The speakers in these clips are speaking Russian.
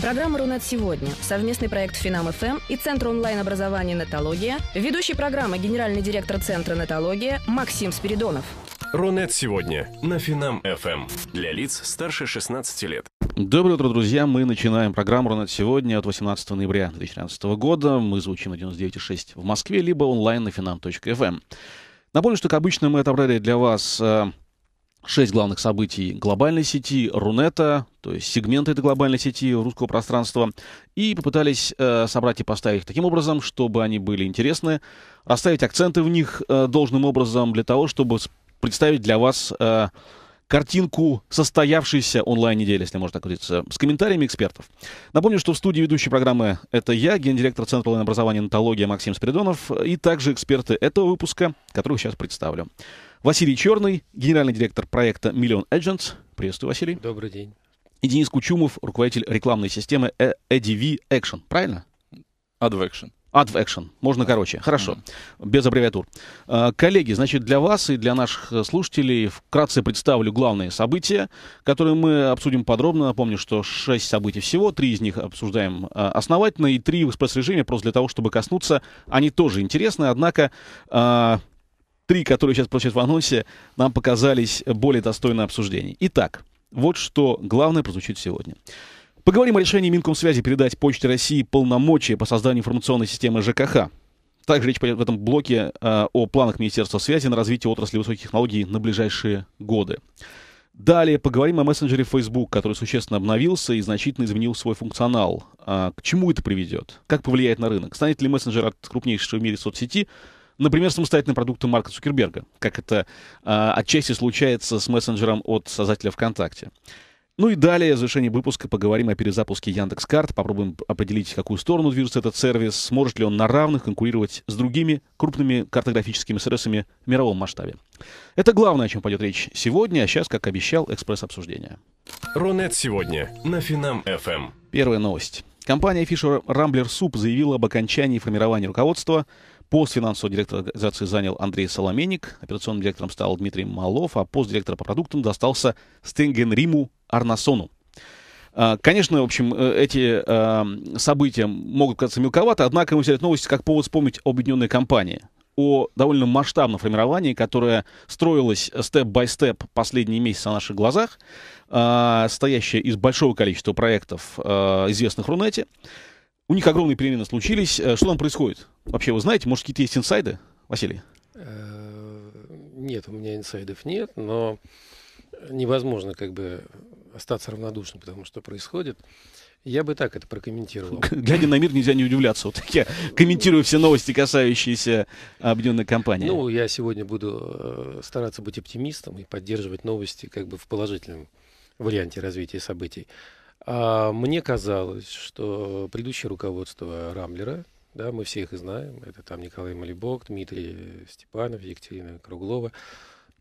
Программа «Рунет сегодня» – совместный проект «Финам-ФМ» и Центр онлайн-образования «Нетология», ведущий программы генеральный директор Центра «Нетология» Максим Спиридонов. «Рунет сегодня» на «Финам-ФМ» для лиц старше 16 лет. Доброе утро, друзья. Мы начинаем программу «Рунет сегодня» от 18 ноября 2013 года. Мы звучим на 99,6 в Москве, либо онлайн на finam.fm. Напомню, что, как обычно, мы отобрали для вас э, шесть главных событий глобальной сети, Рунета, то есть сегменты этой глобальной сети русского пространства, и попытались э, собрать и поставить их таким образом, чтобы они были интересны, расставить акценты в них э, должным образом для того, чтобы представить для вас э, картинку состоявшейся онлайн-недели, если можно так говориться, с комментариями экспертов. Напомню, что в студии ведущей программы это я, гендиректор Центра онлайн образования и онтология Максим Спиридонов, и также эксперты этого выпуска, которых сейчас представлю. Василий Черный, генеральный директор проекта Million Agents. Приветствую, Василий. Добрый день. И Денис Кучумов, руководитель рекламной системы ADV «Э, Action. Правильно? ADV Action. Ad в Action. Можно короче. Хорошо. Mm-hmm. Без аббревиатур. А, коллеги, значит, для вас и для наших э, слушателей вкратце представлю главные события, которые мы обсудим подробно. Напомню, что шесть событий всего, три из них обсуждаем а, основательно, и три в экспресс просто для того, чтобы коснуться. Они тоже интересны, однако а, три, которые сейчас получают в анонсе, нам показались более достойны обсуждений. Итак, вот что главное прозвучит сегодня. Поговорим о решении Минкомсвязи передать Почте России полномочия по созданию информационной системы ЖКХ. Также речь пойдет в этом блоке э, о планах Министерства связи на развитие отрасли высоких технологий на ближайшие годы. Далее поговорим о мессенджере Facebook, который существенно обновился и значительно изменил свой функционал. А, к чему это приведет? Как повлияет на рынок? Станет ли мессенджер от крупнейшего в мире соцсети например, самостоятельные продукты Марка Цукерберга, как это э, отчасти случается с мессенджером от создателя ВКонтакте. Ну и далее, в завершении выпуска, поговорим о перезапуске Яндекс.Карт, попробуем определить, в какую сторону движется этот сервис, сможет ли он на равных конкурировать с другими крупными картографическими сервисами в мировом масштабе. Это главное, о чем пойдет речь сегодня, а сейчас, как обещал, экспресс-обсуждение. Рунет сегодня на Финам-ФМ. Эм. Первая новость. Компания Fisher Rambler Soup заявила об окончании формирования руководства Пост финансового директора организации занял Андрей Соломенник, операционным директором стал Дмитрий Малов, а пост директора по продуктам достался Стенген Риму Арнасону. А, конечно, в общем, э, эти э, события могут казаться мелковато, однако мы взяли новости как повод вспомнить объединенные компании о довольно масштабном формировании, которое строилось степ-бай-степ последние месяцы на наших глазах, э, стоящее из большого количества проектов, э, известных Рунете. У них огромные перемены случились. Э, что там происходит? Вообще, вы знаете, может, какие-то есть инсайды, Василий? Э, нет, у меня инсайдов нет, но невозможно как бы остаться равнодушным потому что происходит. Я бы так это прокомментировал. Глядя на мир, нельзя не удивляться. Вот я комментирую все новости, касающиеся объединенной компании. Ну, я сегодня буду э, стараться быть оптимистом и поддерживать новости как бы в положительном варианте развития событий. А, мне казалось, что предыдущее руководство Рамблера, да, мы все их знаем, это там Николай Малибок, Дмитрий Степанов, Екатерина Круглова,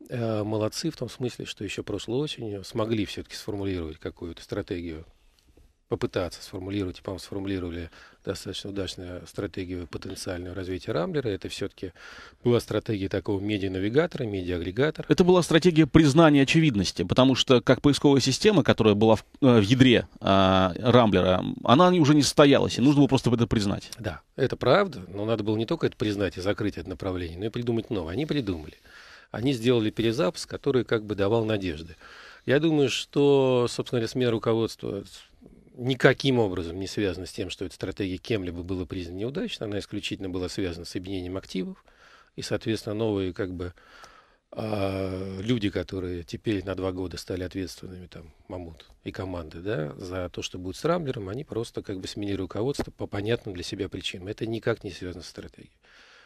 э, молодцы в том смысле, что еще прошлой осенью смогли все-таки сформулировать какую-то стратегию попытаться сформулировать, и, по-моему, сформулировали достаточно удачную стратегию потенциального развития Рамблера. Это все-таки была стратегия такого медиа-навигатора, медиа-агрегатора. Это была стратегия признания очевидности, потому что как поисковая система, которая была в, э, в ядре э, Рамблера, она уже не состоялась, и нужно было просто это признать. Да, это правда, но надо было не только это признать и закрыть это направление, но и придумать новое. Они придумали. Они сделали перезапуск, который как бы давал надежды. Я думаю, что, собственно говоря, смена руководства никаким образом не связана с тем, что эта стратегия кем-либо была признана неудачной. Она исключительно была связана с объединением активов. И, соответственно, новые как бы а, люди, которые теперь на два года стали ответственными, там, Мамут и команды, да, за то, что будет с Рамблером, они просто как бы сменили руководство по понятным для себя причинам. Это никак не связано с стратегией.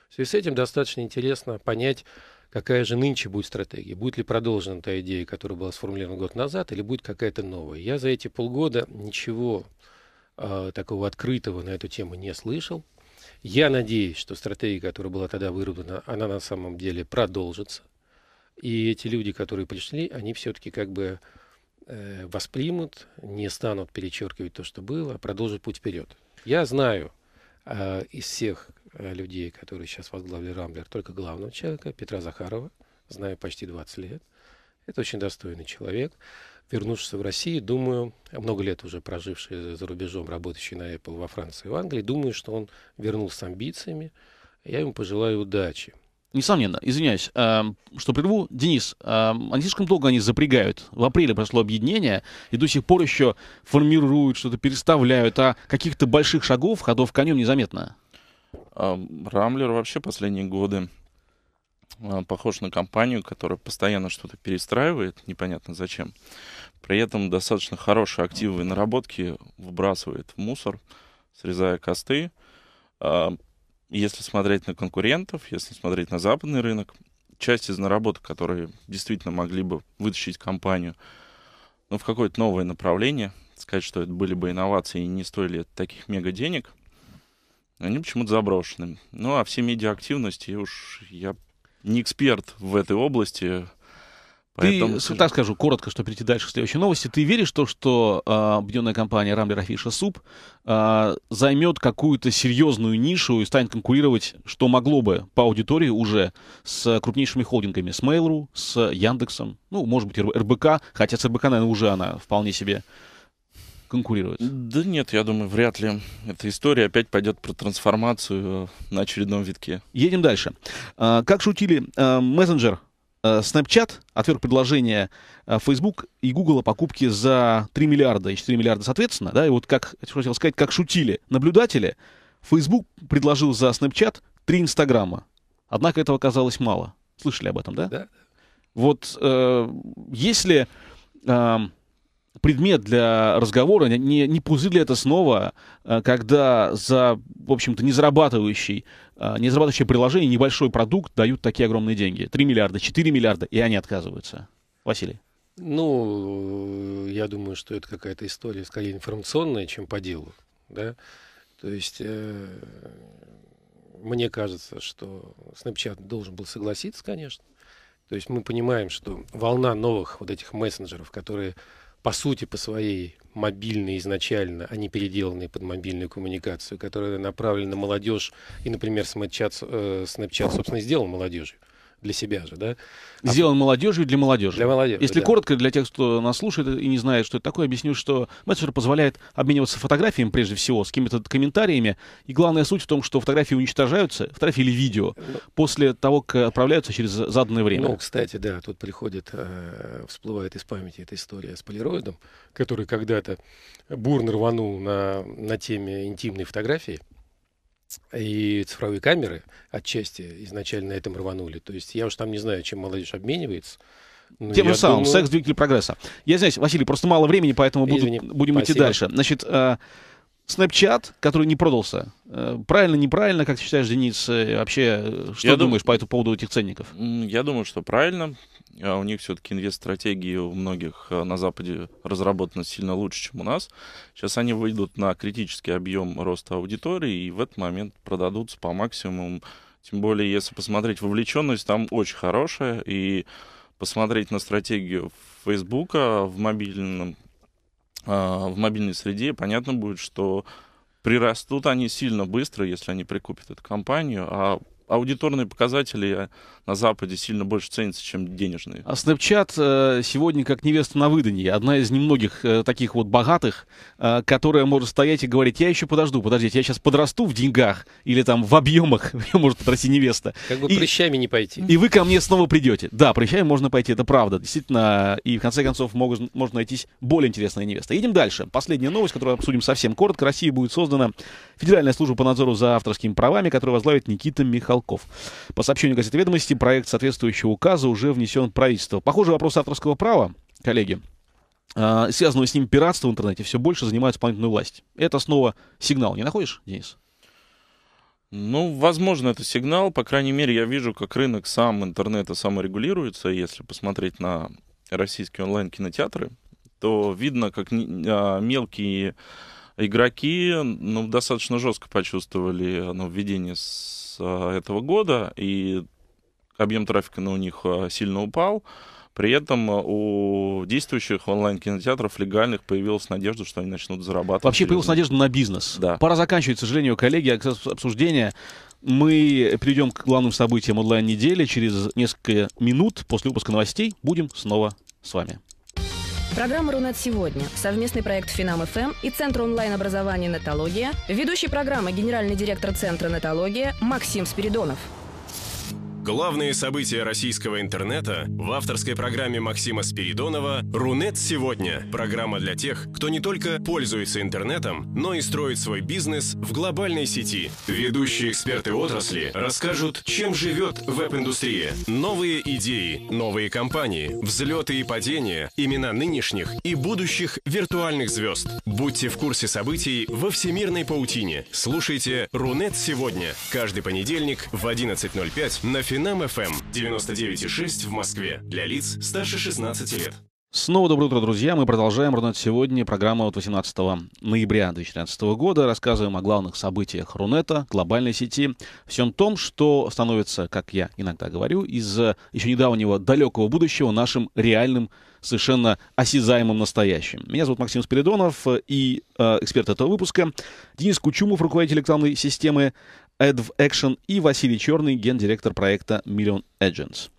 В связи с этим достаточно интересно понять, какая же нынче будет стратегия. Будет ли продолжена та идея, которая была сформулирована год назад, или будет какая-то новая. Я за эти полгода ничего э, такого открытого на эту тему не слышал. Я надеюсь, что стратегия, которая была тогда выработана, она на самом деле продолжится. И эти люди, которые пришли, они все-таки как бы э, воспримут, не станут перечеркивать то, что было, а продолжат путь вперед. Я знаю, Э, из всех э, людей, которые сейчас возглавили Рамблер, только главного человека, Петра Захарова, знаю почти 20 лет. Это очень достойный человек. Вернувшись в Россию, думаю, много лет уже проживший за рубежом, работающий на Apple во Франции и в Англии, думаю, что он вернулся с амбициями. Я ему пожелаю удачи. Несомненно, извиняюсь, э, что прерву. Денис, э, они слишком долго они запрягают. В апреле прошло объединение, и до сих пор еще формируют, что-то переставляют, а каких-то больших шагов, ходов конем незаметно. Эм, Рамблер вообще последние годы э, похож на компанию, которая постоянно что-то перестраивает, непонятно зачем. При этом достаточно хорошие активы и наработки выбрасывает в мусор, срезая косты если смотреть на конкурентов, если смотреть на западный рынок, часть из наработок, которые действительно могли бы вытащить компанию ну, в какое-то новое направление, сказать, что это были бы инновации и не стоили таких мега денег, они почему-то заброшены. Ну, а все медиа-активности, уж я не эксперт в этой области, Поэтому... Ты, так скажу, коротко, чтобы перейти дальше к следующей новости. Ты веришь в то, что э, объединенная компания Рамблер Афиша Суп э, займет какую-то серьезную нишу и станет конкурировать, что могло бы по аудитории уже с крупнейшими холдингами, с Mail.ru, с Яндексом, ну, может быть, РБК, хотя с РБК, наверное, уже она вполне себе конкурирует. Да нет, я думаю, вряд ли. Эта история опять пойдет про трансформацию э, на очередном витке. Едем дальше. А, как шутили, мессенджер Э, Snapchat отверг предложение э, Facebook и Google о покупке за 3 миллиарда и 4 миллиарда соответственно. Да, и вот как, хотел сказать, как шутили наблюдатели, Facebook предложил за Snapchat 3 Инстаграма. Однако этого казалось мало. Слышали об этом, да? Да. Вот э, если э, предмет для разговора, не, не пузырь ли это снова, э, когда за, в общем-то, не зарабатывающий, э, не зарабатывающее приложение, небольшой продукт дают такие огромные деньги. 3 миллиарда, 4 миллиарда, и они отказываются. Василий. Ну, э, я думаю, что это какая-то история скорее информационная, чем по делу. Да? То есть, э, мне кажется, что Snapchat должен был согласиться, конечно. То есть мы понимаем, что волна новых вот этих мессенджеров, которые по сути, по своей мобильные изначально, а не переделанные под мобильную коммуникацию, которая направлена на молодежь. И, например, Snapchat, э, Snapchat собственно, сделал молодежью для себя же, да. А Сделан молодежью для молодежи. Для молодежи. Если да. коротко, для тех, кто нас слушает и не знает, что это такое, объясню, что мессенджер позволяет обмениваться фотографиями прежде всего, с какими-то комментариями. И главная суть в том, что фотографии уничтожаются, фотографии или видео, после того, как отправляются через заданное время. Ну, кстати, да, тут приходит, э, всплывает из памяти эта история с полироидом, который когда-то бурно рванул на, на теме интимной фотографии и цифровые камеры отчасти изначально на этом рванули. То есть я уж там не знаю, чем молодежь обменивается. Ну, Тем же самым, думаю... секс двигатель прогресса. Я знаю, Василий, просто мало времени, поэтому буду, будем Спасибо. идти дальше. Значит, э, Snapchat, который не продался. Э, правильно, неправильно, как ты считаешь, Денис? Э, вообще, что я думаешь дум... по этому поводу этих ценников? Я думаю, что правильно а у них все-таки инвест-стратегии у многих э, на Западе разработаны сильно лучше, чем у нас. Сейчас они выйдут на критический объем роста аудитории и в этот момент продадутся по максимуму. Тем более, если посмотреть вовлеченность, там очень хорошая. И посмотреть на стратегию Фейсбука в мобильном а, в мобильной среде, понятно будет, что прирастут они сильно быстро, если они прикупят эту компанию, а аудиторные показатели на Западе сильно больше ценится, чем денежные. А Snapchat э, сегодня как невеста на выданье. Одна из немногих э, таких вот богатых, э, которая может стоять и говорить, я еще подожду, подождите, я сейчас подрасту в деньгах или там в объемах, ее может подрасти невеста. Как бы и, прыщами не пойти. И вы ко мне снова придете. Да, прыщами можно пойти, это правда. Действительно, и в конце концов могут, можно найтись более интересная невеста. Едем дальше. Последняя новость, которую обсудим совсем коротко. России будет создана Федеральная служба по надзору за авторскими правами, которую возглавит Никита Михалков. По сообщению газеты «Ведомости», проект соответствующего указа уже внесен в правительство. Похоже, вопрос авторского права, коллеги, а, связанного с ним пиратство в интернете, все больше занимает исполнительную власть. Это снова сигнал, не находишь, Денис? Ну, возможно, это сигнал. По крайней мере, я вижу, как рынок сам интернета саморегулируется. Если посмотреть на российские онлайн-кинотеатры, то видно, как а, мелкие игроки ну, достаточно жестко почувствовали ну, введение с а, этого года. И объем трафика на у них а, сильно упал. При этом а, у действующих онлайн-кинотеатров легальных появилась надежда, что они начнут зарабатывать. Вообще через... появилась надежда на бизнес. Да. Пора заканчивать, к сожалению, коллеги, а, обсуждение. Мы перейдем к главным событиям онлайн-недели. Через несколько минут после выпуска новостей будем снова с вами. Программа «Рунет сегодня» – совместный проект «Финам ФМ» и Центр онлайн-образования «Нетология», ведущий программы генеральный директор Центра «Нетология» Максим Спиридонов – Главные события российского интернета в авторской программе Максима Спиридонова «Рунет сегодня» – программа для тех, кто не только пользуется интернетом, но и строит свой бизнес в глобальной сети. Ведущие эксперты отрасли расскажут, чем живет веб-индустрия, новые идеи, новые компании, взлеты и падения, имена нынешних и будущих виртуальных звезд. Будьте в курсе событий во всемирной паутине. Слушайте «Рунет сегодня» каждый понедельник в 11.05 на финал Винам FM 99,6 в Москве для лиц старше 16 лет. Снова доброе утро, друзья. Мы продолжаем «Рунет сегодня». Программа от 18 ноября 2013 года. Рассказываем о главных событиях Рунета, глобальной сети. Всем том, что становится, как я иногда говорю, из еще недавнего далекого будущего нашим реальным совершенно осязаемым настоящим. Меня зовут Максим Спиридонов и э, эксперт этого выпуска Денис Кучумов, руководитель электронной системы Эдв Action и Василий Черный, гендиректор проекта Million Agents.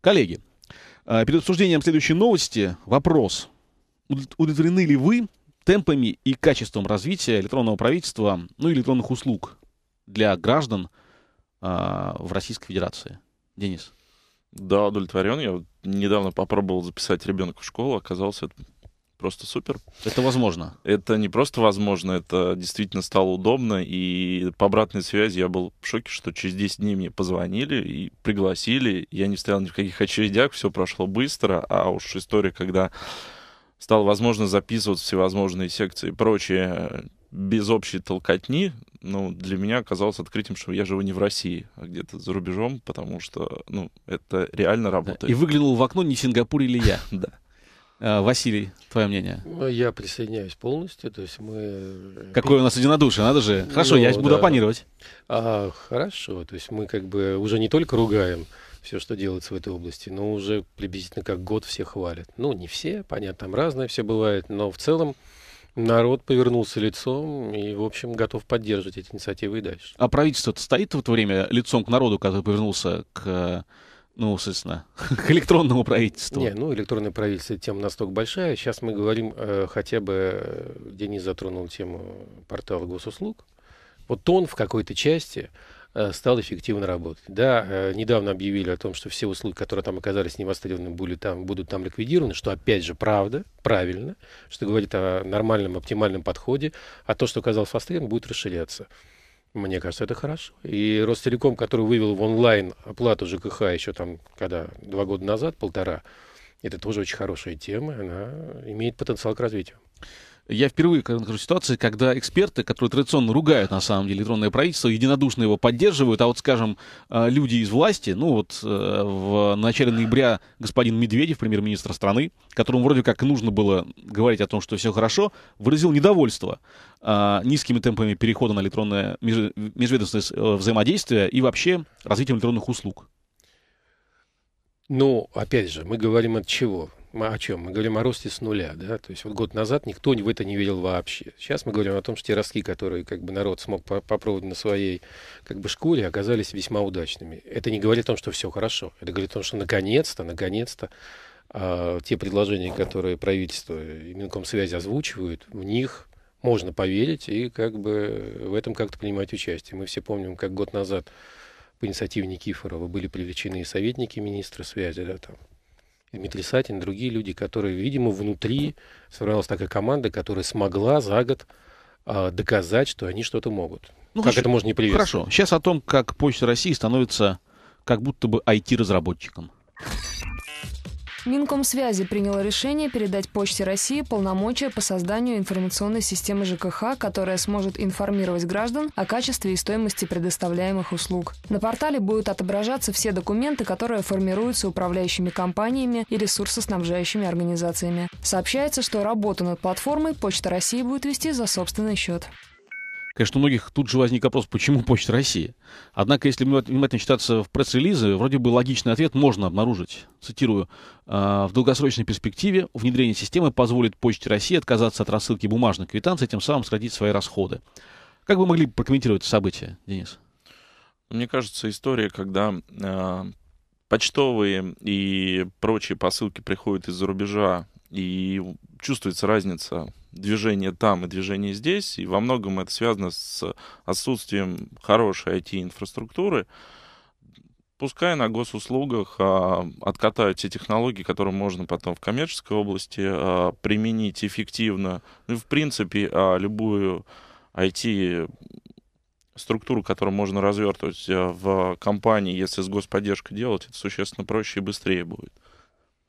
Коллеги, э, перед обсуждением следующей новости вопрос. Удовлетворены ли вы темпами и качеством развития электронного правительства, ну и электронных услуг для граждан а, в Российской Федерации? Денис. Да, удовлетворен. Я недавно попробовал записать ребенка в школу, оказалось, это просто супер. Это возможно? Это не просто возможно, это действительно стало удобно. И по обратной связи я был в шоке, что через 10 дней мне позвонили и пригласили. Я не стоял ни в каких очередях, все прошло быстро. А уж история, когда стало возможно записывать всевозможные секции и прочее без общей толкотни, ну, для меня оказалось открытием, что я живу не в России, а где-то за рубежом, потому что, ну, это реально работает. Да. И выглянул в окно, не Сингапур или я. Да. Э, Василий, твое мнение? Ну, я присоединяюсь полностью. То есть мы... Э, Какое у нас единодушие, надо же. Хорошо, ну, я буду да. оппонировать. А, хорошо, то есть мы как бы уже не только ругаем все, что делается в этой области, но уже приблизительно как год все хвалят. Ну, не все, понятно, там разное все бывает, но в целом народ повернулся лицом и, в общем, готов поддерживать эти инициативы и дальше. А правительство стоит в это время лицом к народу, который повернулся к ну, собственно, к электронному правительству. Не, ну, электронное правительство тема настолько большая. Сейчас мы говорим э, хотя бы, э, Денис затронул тему портала госуслуг. Вот он в какой-то части э, стал эффективно работать. Да, э, недавно объявили о том, что все услуги, которые там оказались невостребованными, были там, будут там ликвидированы, что опять же правда, правильно, что говорит о нормальном, оптимальном подходе, а то, что оказалось востребовано, будет расширяться. Мне кажется, это хорошо. И Ростелеком, который вывел в онлайн оплату ЖКХ еще там, когда, два года назад, полтора, это тоже очень хорошая тема, она имеет потенциал к развитию я впервые нахожусь в ситуации, когда эксперты, которые традиционно ругают, на самом деле, электронное правительство, единодушно его поддерживают, а вот, скажем, а, люди из власти, ну вот э, в начале ноября господин Медведев, премьер-министр страны, которому вроде как нужно было говорить о том, что все хорошо, выразил недовольство а, низкими темпами перехода на электронное межведомственное э, взаимодействие и вообще развитием электронных услуг. Ну, опять же, мы говорим от чего? мы о чем? Мы говорим о росте с нуля, да, то есть вот год назад никто в это не верил вообще. Сейчас мы говорим о том, что те ростки, которые как бы народ смог попробовать на своей как бы шкуре, оказались весьма удачными. Это не говорит о том, что все хорошо, это говорит о том, что наконец-то, наконец-то э, те предложения, которые правительство и минкомсвязи озвучивают, в них можно поверить и как бы в этом как-то принимать участие. Мы все помним, как год назад по инициативе Никифорова были привлечены советники министра связи, да, там, Дмитрий Сатин, другие люди, которые, видимо, внутри собралась такая команда, которая смогла за год э, доказать, что они что-то могут. Ну, как хорошо, это можно не приветствовать? Хорошо. Сейчас о том, как Почта России становится как будто бы IT-разработчиком. Минкомсвязи приняло решение передать Почте России полномочия по созданию информационной системы ЖКХ, которая сможет информировать граждан о качестве и стоимости предоставляемых услуг. На портале будут отображаться все документы, которые формируются управляющими компаниями и ресурсоснабжающими организациями. Сообщается, что работу над платформой Почта России будет вести за собственный счет. Конечно, у многих тут же возник вопрос, почему Почта России? Однако, если внимательно читаться в пресс-релизы, вроде бы логичный ответ можно обнаружить. Цитирую. «А, «В долгосрочной перспективе внедрение системы позволит Почте России отказаться от рассылки бумажных квитанций, тем самым сократить свои расходы». Как вы могли прокомментировать события, Денис? Мне кажется, история, когда э, почтовые и прочие посылки приходят из-за рубежа, и чувствуется разница движение там и движение здесь, и во многом это связано с отсутствием хорошей IT-инфраструктуры. Пускай на госуслугах а, откатают те технологии, которые можно потом в коммерческой области а, применить эффективно. Ну, в принципе, а, любую IT структуру, которую можно развертывать а, в компании, если с господдержкой делать, это существенно проще и быстрее будет.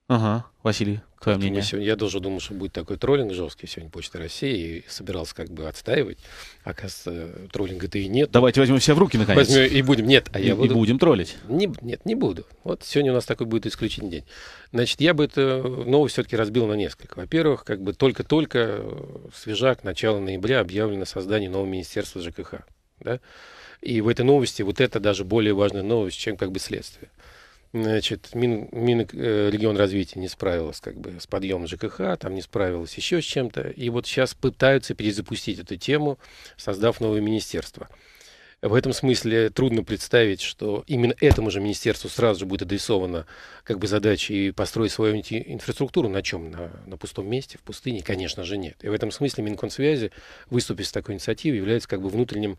Ага, Василий. Твое мнение? Сегодня, я тоже думал, что будет такой троллинг жесткий сегодня Почты России, и собирался как бы отстаивать. Оказывается, троллинга-то и нет. Давайте возьмем себя в руки, наконец. Возьмем и будем. Нет, а и, я буду... И будем троллить. Не, нет, не буду. Вот сегодня у нас такой будет исключительный день. Значит, я бы эту новость все-таки разбил на несколько. Во-первых, как бы только-только э, свежак, начало ноября объявлено создание нового министерства ЖКХ. Да? И в этой новости вот это даже более важная новость, чем как бы следствие значит, Мин, Мин э, регион развития не справилась как бы с подъемом ЖКХ, там не справилась еще с чем-то. И вот сейчас пытаются перезапустить эту тему, создав новое министерство. В этом смысле трудно представить, что именно этому же министерству сразу же будет адресована как бы задача и построить свою инфраструктуру. На чем? На, на пустом месте, в пустыне? Конечно же нет. И в этом смысле Минконсвязи, выступив с такой инициативой, является как бы внутренним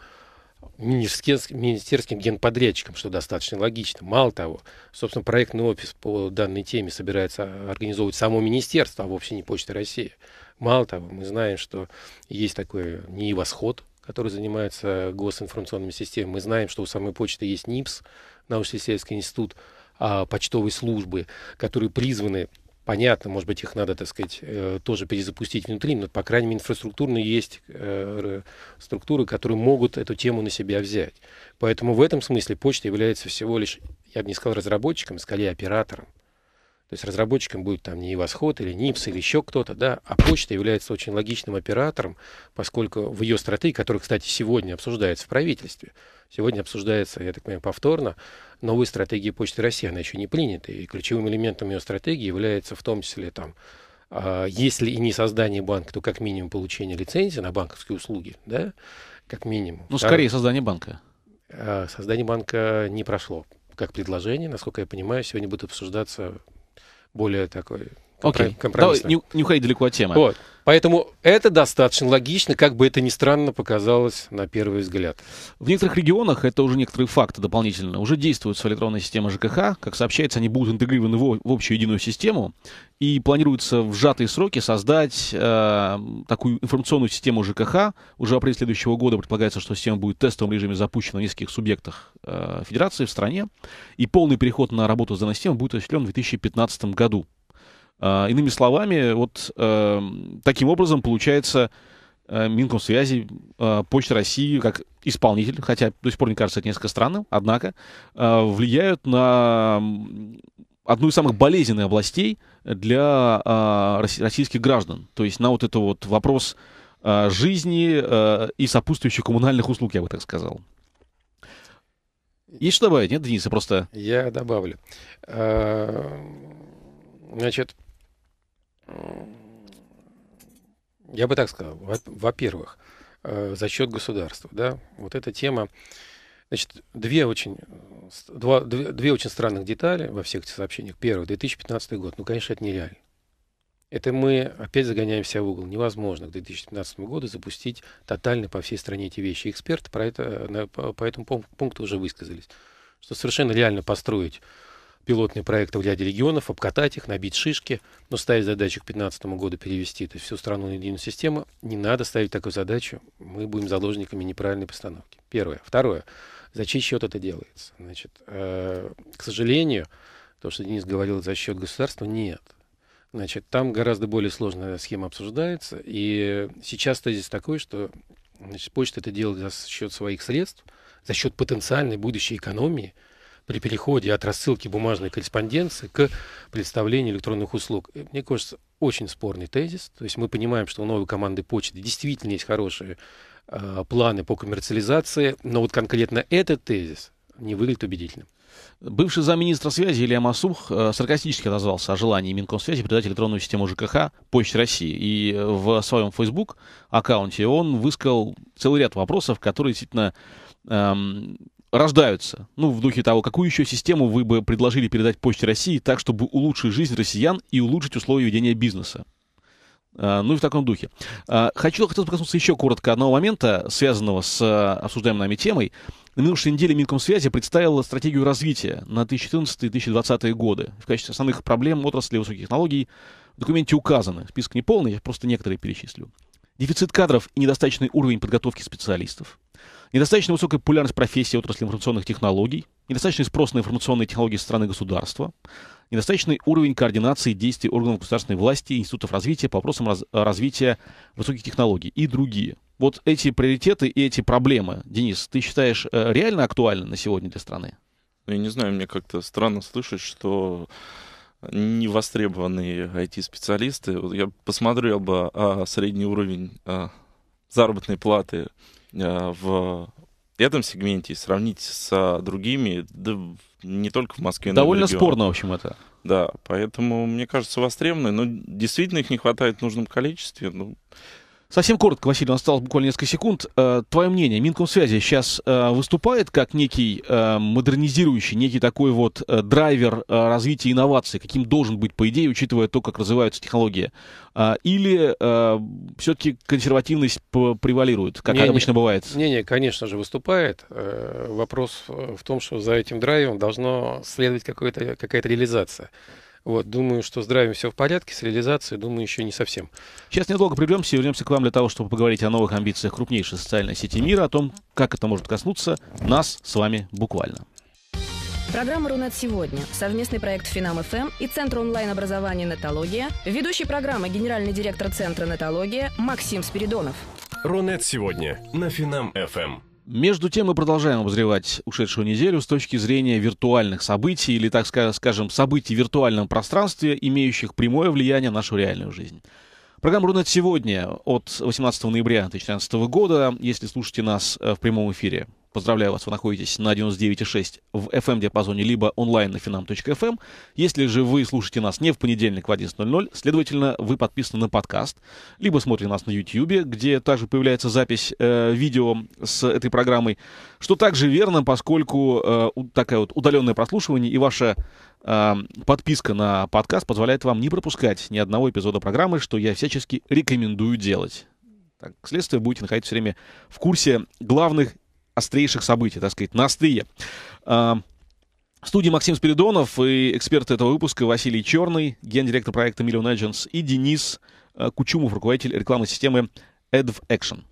министерским, генподрядчиком, что достаточно логично. Мало того, собственно, проектный офис по данной теме собирается организовывать само министерство, а вовсе не Почта России. Мало того, мы знаем, что есть такой НИИ «Восход», который занимается госинформационными системами. Мы знаем, что у самой почты есть НИПС, научно-исследовательский институт а, почтовой службы, которые призваны Понятно, может быть, их надо, так сказать, э, тоже перезапустить внутри, но, по крайней мере, инфраструктурно есть э, структуры, которые могут эту тему на себя взять. Поэтому в этом смысле почта является всего лишь, я бы не сказал разработчиком, а скорее оператором. То есть разработчиком будет там не Восход или НИПС или еще кто-то, да, а почта является очень логичным оператором, поскольку в ее стратегии, которая, кстати, сегодня обсуждается в правительстве, Сегодня обсуждается, я так понимаю, повторно новая стратегия Почты России. Она еще не принята. И ключевым элементом ее стратегии является в том числе там а, если и не создание банка, то как минимум получение лицензии на банковские услуги, да, как минимум. Ну, скорее создание банка. А, создание банка не прошло как предложение, насколько я понимаю, сегодня будет обсуждаться более такой Окей. Компромиссный. Да, не, не уходи далеко от темы. Вот. Поэтому это достаточно логично, как бы это ни странно показалось на первый взгляд. В некоторых регионах, это уже некоторые факты дополнительно, уже действуют с электронной системой ЖКХ. Как сообщается, они будут интегрированы в, в общую единую систему. И планируется в сжатые сроки создать э, такую информационную систему ЖКХ. Уже в апреле следующего года предполагается, что система будет в тестовом режиме запущена в нескольких субъектах э, федерации в стране. И полный переход на работу с данной системой будет осуществлен в 2015 году. А, иными словами, вот э, таким образом получается э, Минкомсвязи, э, Почта России как исполнитель, хотя до сих пор мне кажется это несколько странным, однако влияют на одну из самых болезненных областей для российских граждан. То есть на вот это вот вопрос жизни и сопутствующих коммунальных услуг, я бы так сказал. Есть что добавить, нет, Денис? я Просто... Я добавлю. Значит, я бы так сказал, во-первых, э, за счет государства, да, вот эта тема, значит, две очень, э, два, две, две очень странных детали во всех этих сообщениях. Первое, 2015 год, ну, конечно, это нереально. Это мы опять загоняемся в угол. Невозможно к 2015 году запустить тотально по всей стране эти вещи. Эксперты про это, э, на, по этому пункту уже высказались, что совершенно реально построить пилотные проекты в ряде регионов, обкатать их, набить шишки, но ставить задачу к 2015 году перевести то есть всю страну на единую систему, не надо ставить такую задачу, мы будем заложниками неправильной постановки. Первое. Второе. За чей счет это делается? Значит, э, к сожалению, то, что Денис говорил за счет государства, нет. Значит, там гораздо более сложная схема обсуждается, и сейчас тезис такой, что значит, почта это делает за счет своих средств, за счет потенциальной будущей экономии, при переходе от рассылки бумажной корреспонденции к представлению электронных услуг. Э, мне кажется, очень спорный тезис. То есть мы понимаем, что у новой команды почты действительно есть хорошие э, планы по коммерциализации, но вот конкретно этот тезис не выглядит убедительным. Бывший замминистра связи Илья Масух э, саркастически отозвался о желании Минкомсвязи передать электронную систему ЖКХ Почте России. И э, в своем Facebook аккаунте он высказал целый ряд вопросов, которые действительно эм, рождаются. Ну, в духе того, какую еще систему вы бы предложили передать Почте России так, чтобы улучшить жизнь россиян и улучшить условия ведения бизнеса? А, ну и в таком духе. А, хочу, хотел коснуться еще коротко одного момента, связанного с а, обсуждаемой нами темой. На минувшей неделе Минкомсвязи представила стратегию развития на 2014-2020 годы. В качестве основных проблем отрасли высоких технологий в документе указаны. Список не полный, я просто некоторые перечислю. Дефицит кадров и недостаточный уровень подготовки специалистов недостаточно высокая популярность профессии отрасли информационных технологий, недостаточный спрос на информационные технологии со стороны государства, недостаточный уровень координации действий органов государственной власти и институтов развития по вопросам раз развития высоких технологий и другие. Вот эти приоритеты и эти проблемы, Денис, ты считаешь э, реально актуальны на сегодня для страны? Ну, я не знаю, мне как-то странно слышать, что невостребованные IT-специалисты. Вот я посмотрел бы а, средний уровень а, заработной платы Э, в этом сегменте и сравнить с другими, да не только в Москве, Довольно и в спорно, в общем, это. Да, поэтому, мне кажется, востребованы. Но ну, действительно их не хватает в нужном количестве. Ну, Совсем коротко, Василий, у нас осталось буквально несколько секунд. Э, Твое мнение, Минкомсвязи сейчас э, выступает как некий э, модернизирующий, некий такой вот драйвер развития инноваций, каким должен быть, по идее, учитывая то, как развиваются технологии? Или все-таки консервативность превалирует, как не, обычно не, бывает? Не-не, конечно же, выступает. Вопрос в том, что за этим драйвом должно следовать какая-то реализация. Вот, думаю, что здравием все в порядке, с реализацией, думаю, еще не совсем. Сейчас недолго прервемся и вернемся к вам для того, чтобы поговорить о новых амбициях крупнейшей социальной сети мира, о том, как это может коснуться нас с вами буквально. Программа «Рунет сегодня» – совместный проект «Финам-ФМ» и Центр онлайн-образования «Нетология», ведущий программы генеральный директор Центра «Нетология» Максим Спиридонов. «Рунет сегодня» на «Финам-ФМ». Между тем мы продолжаем обозревать ушедшую неделю с точки зрения виртуальных событий или, так скажем, событий в виртуальном пространстве, имеющих прямое влияние на нашу реальную жизнь. Программа «Рунет сегодня» от 18 ноября 2013 года, если слушаете нас э, в прямом эфире. Поздравляю вас, вы находитесь на 99.6 в FM-диапазоне, эм либо онлайн на finam.fm. Эм. Если же вы слушаете нас не в понедельник в 11.00, следовательно, вы подписаны на подкаст, либо смотрите нас на YouTube, где также появляется запись э, видео с этой программой, что также верно, поскольку э, такая вот удаленное прослушивание и ваша э, подписка на подкаст позволяет вам не пропускать ни одного эпизода программы, что я всячески рекомендую делать. Так, следствие будете находиться все время в курсе главных острейших событий, так сказать, на острие. А, в студии Максим Спиридонов и эксперты этого выпуска Василий Черный, гендиректор проекта Million Agents, и Денис а, Кучумов, руководитель рекламной системы AdVaction.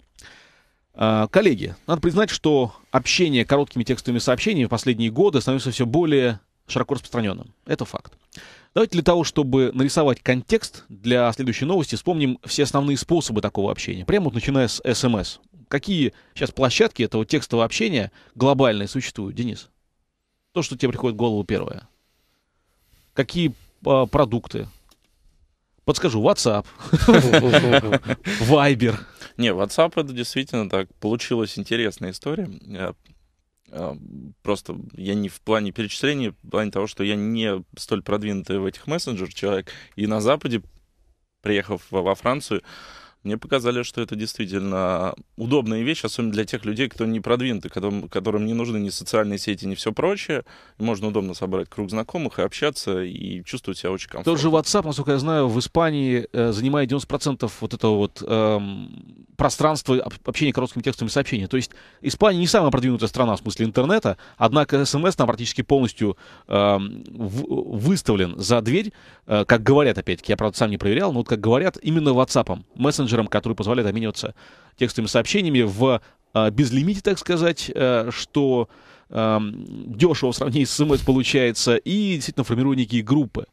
А, коллеги, надо признать, что общение короткими текстовыми сообщениями в последние годы становится все более широко распространенным. Это факт. Давайте для того, чтобы нарисовать контекст для следующей новости, вспомним все основные способы такого общения. Прямо вот начиная с СМС какие сейчас площадки этого текстового общения глобальные существуют, Денис? То, что тебе приходит в голову первое. Какие э, продукты? Подскажу, WhatsApp, Viber. Не, WhatsApp это действительно так. Получилась интересная история. Я, а, просто я не в плане перечисления, в плане того, что я не столь продвинутый в этих мессенджерах человек. И на Западе, приехав во Францию, мне показали, что это действительно удобная вещь, особенно для тех людей, кто не продвинутый, которым, которым не нужны ни социальные сети, ни все прочее. Можно удобно собрать круг знакомых и общаться, и чувствовать себя очень комфортно. Тот же WhatsApp, насколько я знаю, в Испании э, занимает 90% вот этого вот эм, пространства общения короткими текстовыми сообщения. То есть Испания не самая продвинутая страна в смысле интернета, однако СМС там практически полностью э, в, выставлен за дверь, э, как говорят, опять-таки, я, правда, сам не проверял, но вот как говорят, именно WhatsApp, мессенджер менеджером, который позволяет обмениваться текстовыми сообщениями в э, безлимите, так сказать, э, что э, дешево в сравнении с смс получается, и действительно формируя некие группы.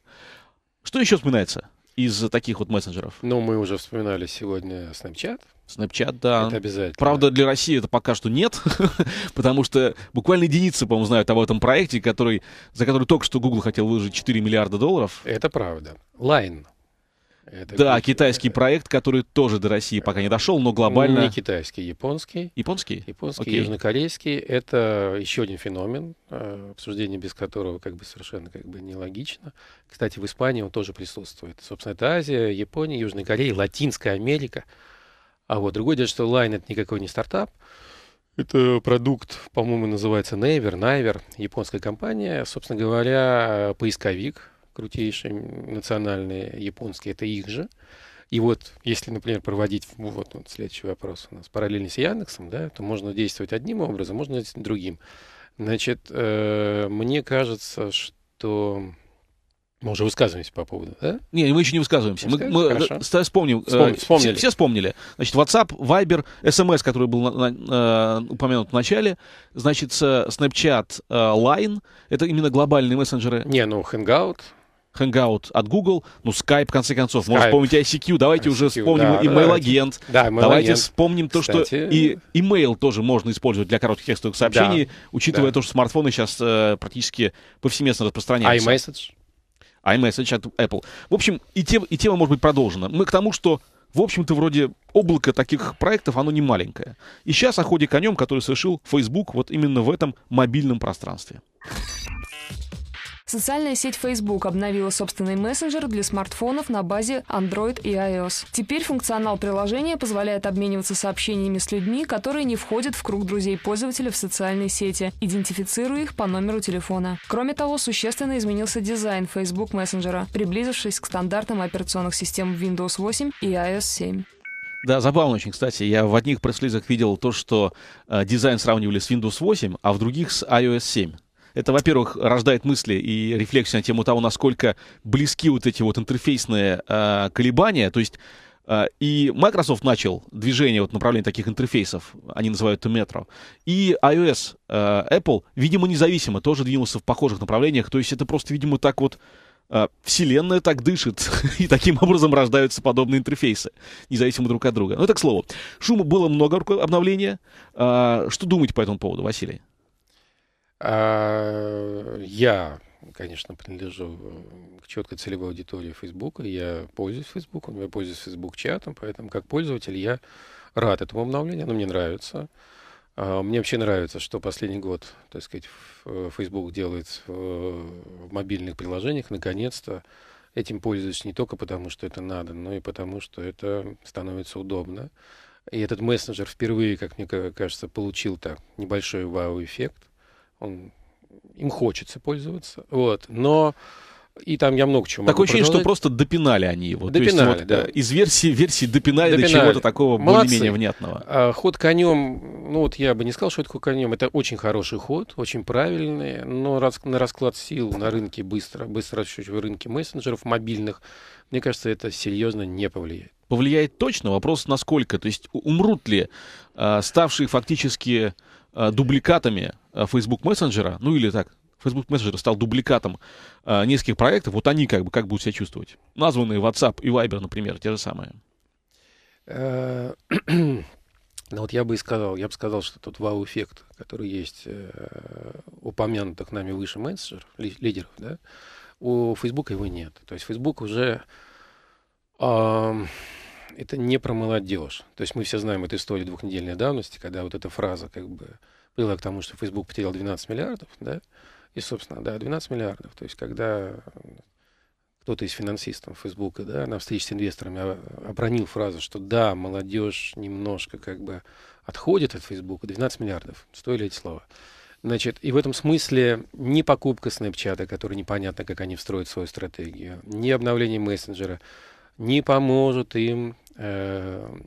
Что еще вспоминается из таких вот мессенджеров? Ну, мы уже вспоминали сегодня Snapchat. Snapchat, да. Это обязательно. Правда, для России это пока что нет, потому что буквально единицы, по-моему, знают об этом проекте, который, за который только что Google хотел выложить 4 миллиарда долларов. Это правда. Line — это да, какие-то... китайский проект, который тоже до России пока не дошел, но глобально... Не китайский, японский. Японский? Японский, Окей. южнокорейский. Это еще один феномен, э, обсуждение без которого как бы совершенно как бы нелогично. Кстати, в Испании он тоже присутствует. Собственно, это Азия, Япония, Южная Корея, Латинская Америка. А вот другое дело, что Line — это никакой не стартап. Это продукт, по-моему, называется Naver, Naver, японская компания. Собственно говоря, э, поисковик, крутейшие национальные японские, это их же. И вот, если, например, проводить, ну, вот, вот следующий вопрос у нас, параллельно с Яндексом, да, то можно действовать одним образом, можно действовать другим. Значит, э, мне кажется, что мы уже высказываемся по поводу, да? Не, мы еще не высказываемся. мы, мы да, э, вспомним. Вспом, э, вспомнили. Все, все вспомнили. Значит, WhatsApp, Viber, SMS, эм который был на, на, э, упомянут в начале, значит, э, Snapchat, Line, это именно глобальные мессенджеры. Не, ну, Hangout, Hangout от Google, ну, Skype, в конце концов. Skype. Может, вспомнить ICQ, давайте ICQ, уже вспомним да, email-агент. Да, email давайте вспомним то, Кстати... что и email тоже можно использовать для коротких текстовых сообщений, да, учитывая да. то, что смартфоны сейчас э, практически повсеместно распространяются. iMessage? iMessage от Apple. В общем, и, тем, и тема может быть продолжена. Мы к тому, что в общем-то, вроде облако таких проектов, оно не маленькое. И сейчас о ходе конем, который совершил Facebook вот именно в этом мобильном пространстве. Социальная сеть Facebook обновила собственный мессенджер для смартфонов на базе Android и iOS. Теперь функционал приложения позволяет обмениваться сообщениями с людьми, которые не входят в круг друзей пользователя в социальной сети, идентифицируя их по номеру телефона. Кроме того, существенно изменился дизайн Facebook мессенджера, приблизившись к стандартам операционных систем Windows 8 и iOS 7. Да, забавно очень, кстати. Я в одних пресс-лизах видел то, что э, дизайн сравнивали с Windows 8, а в других с iOS 7. Это, во-первых, рождает мысли и рефлексию на тему того, насколько близки вот эти вот интерфейсные э, колебания. То есть э, и Microsoft начал движение вот направления таких интерфейсов, они называют это метро. И iOS, э, Apple, видимо, независимо тоже двинулся в похожих направлениях. То есть это просто, видимо, так вот Вселенная так дышит, и таким образом рождаются подобные интерфейсы, независимо друг от друга. Ну, это к слову. Шума было много обновления. Что думаете по этому поводу, Василий? А я, конечно, принадлежу э, к четко целевой аудитории Фейсбука. Я пользуюсь Фейсбуком, я пользуюсь Фейсбук-чатом, поэтому как пользователь я рад этому обновлению, оно мне нравится. А, мне вообще нравится, что последний год, так сказать, Facebook э, делает э, в мобильных приложениях. Наконец-то этим пользуюсь не только потому, что это надо, но и потому, что это становится удобно. И этот мессенджер впервые, как мне кажется, получил так небольшой вау-эффект он, им хочется пользоваться. Вот. Но и там я много чего могу Такое ощущение, что просто допинали они его. Допинали, есть, вот, да. Э, из версии, версии допинали, допинали. до чего-то такого более-менее внятного. А, ход конем, ну вот я бы не сказал, что это ход конем. Это очень хороший ход, очень правильный, но раз, на расклад сил на рынке быстро, быстро в рынке мессенджеров мобильных, мне кажется, это серьезно не повлияет. Повлияет точно. Вопрос, насколько. То есть умрут ли э, ставшие фактически э, дубликатами Э, Facebook мессенджера, ну или так, Facebook Messenger стал дубликатом э, нескольких проектов, вот они как бы как будут себя чувствовать? Названные WhatsApp и Viber, например, те же самые. Э, ну вот я бы и сказал, я бы сказал, что тот вау-эффект, который есть э, упомянутых нами выше менеджеров, ли, лидеров, да, у Facebook его нет. То есть Фейсбук уже э, это не промолодежь. То есть мы все знаем эту историю двухнедельной давности, когда вот эта фраза как бы привела к тому, что Facebook потерял 12 миллиардов, да, и, собственно, да, 12 миллиардов. То есть, когда кто-то из финансистов Фейсбука, да, на встрече с инвесторами обронил фразу, что да, молодежь немножко как бы отходит от Фейсбука, 12 миллиардов, стоили эти слова. Значит, и в этом смысле ни покупка Снэпчата, который непонятно, как они встроят свою стратегию, ни обновление мессенджера не поможет им э,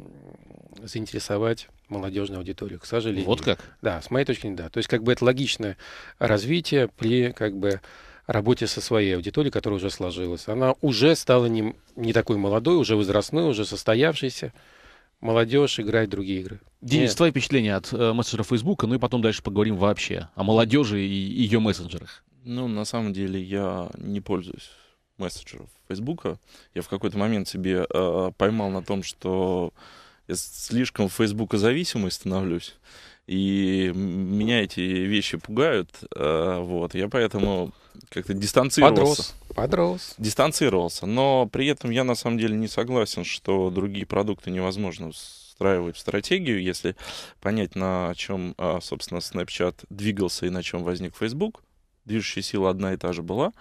заинтересовать молодежную аудиторию, к сожалению. Вот как? Да, с моей точки зрения, да. То есть как бы это логичное развитие при как бы работе со своей аудиторией, которая уже сложилась. Она уже стала не, не такой молодой, уже возрастной, уже состоявшейся. Молодежь играет другие игры. Денис, Нет. твои впечатления от э, мессенджера Фейсбука, ну и потом дальше поговорим вообще о молодежи и ее мессенджерах. Ну, на самом деле, я не пользуюсь мессенджеров Фейсбука. Я в какой-то момент себе э, поймал на том, что я слишком фейсбукозависимый становлюсь, и меня эти вещи пугают, а, вот, я поэтому как-то дистанцировался. Подрос, подрос. Дистанцировался, но при этом я на самом деле не согласен, что другие продукты невозможно встраивать в стратегию, если понять, на чем, а, собственно, Snapchat двигался и на чем возник Facebook, движущая сила одна и та же была,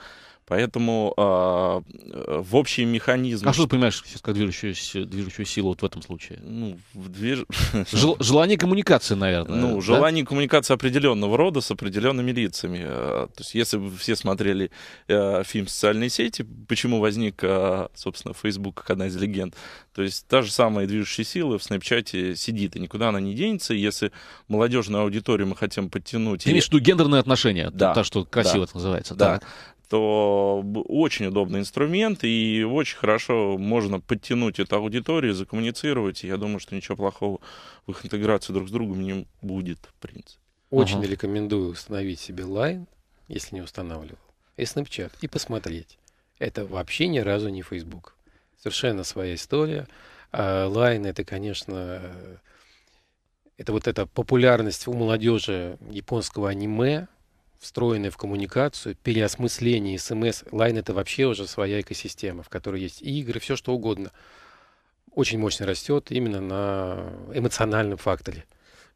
Поэтому а, э, в общий механизм... А что ты понимаешь сейчас как движущую, движущую силу вот в этом случае? Ну, в движ... Жел, желание коммуникации, наверное. Ну, да? желание коммуникации определенного рода с определенными лицами. Э, то есть если бы все смотрели э, фильм «Социальные сети», почему возник, э, собственно, Facebook как одна из легенд? То есть та же самая движущая сила в Снэпчате сидит, и никуда она не денется. Если молодежную аудиторию мы хотим подтянуть... Ты имеешь в виду гендерные отношения? Да. То, что красиво да, это называется. Да. Так то очень удобный инструмент, и очень хорошо можно подтянуть эту аудиторию, закоммуницировать, и я думаю, что ничего плохого в их интеграции друг с другом не будет, в принципе. Очень ага. рекомендую установить себе Line, если не устанавливал, и Snapchat, и посмотреть. Это вообще ни разу не Facebook. Совершенно своя история. Лайн это, конечно, э, это вот эта популярность у молодежи японского аниме, встроенные в коммуникацию, переосмысление смс. Лайн это вообще уже своя экосистема, в которой есть игры, все что угодно. Очень мощно растет именно на эмоциональном факторе.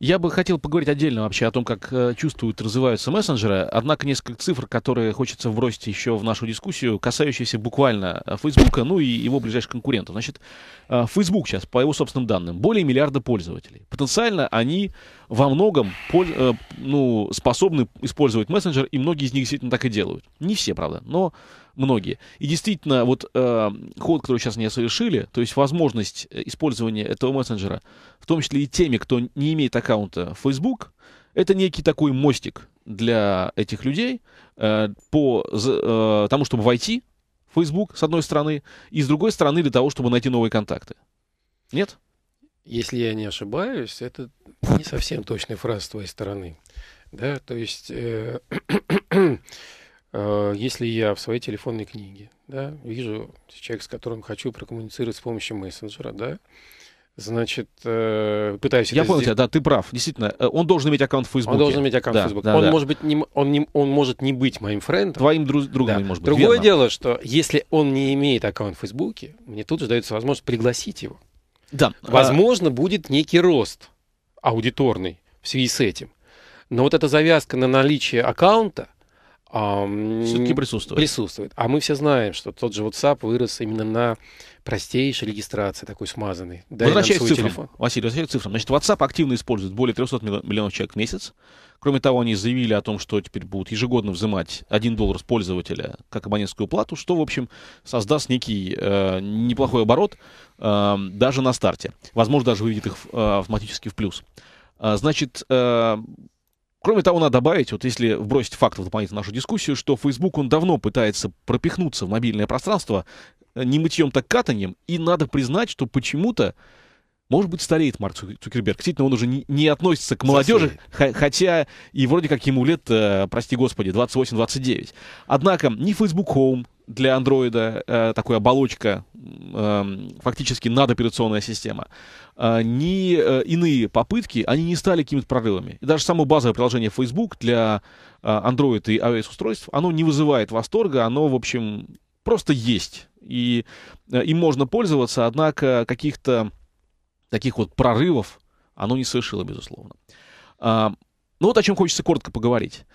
Я бы хотел поговорить отдельно вообще о том, как э, чувствуют, развиваются мессенджеры. Однако несколько цифр, которые хочется вбросить еще в нашу дискуссию, касающиеся буквально э, Фейсбука, ну и его ближайших конкурентов. Значит, Facebook э, сейчас, по его собственным данным, более миллиарда пользователей. Потенциально они во многом ну, способны использовать мессенджер, и многие из них действительно так и делают. Не все, правда, но многие. И действительно, вот э, ход, который сейчас не совершили, то есть возможность э, использования этого мессенджера, в том числе и теми, кто не имеет аккаунта в Facebook, это некий такой мостик для этих людей э, по э, тому, чтобы войти в Facebook, с одной стороны, и с другой стороны, для того, чтобы найти новые контакты. Нет? Если я не ошибаюсь, это не совсем точная фраза с твоей стороны. Да, то есть... Э- Э, если я в своей телефонной книге да, вижу человека, с которым хочу прокоммуницировать с помощью мессенджера, да, значит, э, пытаюсь... Я понял сделать. тебя, да, ты прав. Действительно, э, он должен иметь аккаунт в фейсбуке Он должен иметь аккаунт да, в фейсбуке Да, он, да. Может быть, не, он, не, он может не быть моим френдом. Твоим друг, другом, да. может быть. Другое верно. дело, что если он не имеет аккаунт в фейсбуке мне тут же дается возможность пригласить его. Да. А Возможно, а... будет некий рост аудиторный в связи с этим. Но вот эта завязка на наличие аккаунта, все-таки присутствует. Присутствует. А мы все знаем, что тот же WhatsApp вырос именно на простейшей регистрации, такой смазанной. Дай возвращаясь к цифрам, телефон. Василий, возвращаясь к цифрам. Значит, WhatsApp активно использует более 300 миллионов человек в месяц. Кроме того, они заявили о том, что теперь будут ежегодно взимать 1 доллар с пользователя как абонентскую плату, что, в общем, создаст некий э, неплохой оборот э, даже на старте. Возможно, даже выведет их э, автоматически в плюс. А, значит, э, Кроме того, надо добавить, вот если вбросить факт в дополнительно нашу дискуссию, что Facebook, он давно пытается пропихнуться в мобильное пространство э, не мытьем, так катанием, и надо признать, что почему-то может быть, стареет Марк Цукерберг. Действительно, он уже не, не относится к молодежи, х- хотя и вроде как ему лет, э, прости господи, 28-29. Однако ни Facebook Home для андроида, э, такой оболочка, э, фактически надоперационная система, э, ни э, иные попытки, они не стали какими-то прорывами. И даже само базовое приложение Facebook для э, Android и iOS-устройств, оно не вызывает восторга, оно, в общем, просто есть. И э, им можно пользоваться, однако каких-то таких вот прорывов оно не совершило, безусловно. А, ну вот о чем хочется коротко поговорить.